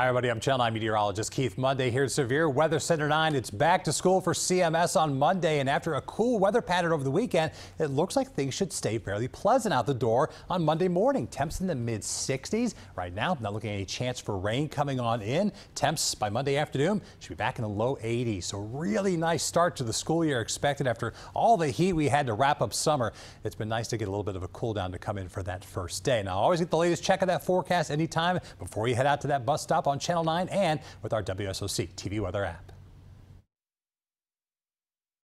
Hi, everybody. I'm Channel 9 meteorologist Keith Monday here at Severe Weather Center 9. It's back to school for CMS on Monday, and after a cool weather pattern over the weekend, it looks like things should stay fairly pleasant out the door on Monday morning. Temps in the mid 60s right now. Not looking at any chance for rain coming on in. Temps by Monday afternoon should be back in the low 80s. So really nice start to the school year expected after all the heat we had to wrap up summer. It's been nice to get a little bit of a cool down to come in for that first day. Now, always get the latest check of that forecast anytime before you head out to that bus stop on Channel 9 and with our WSOC TV weather app.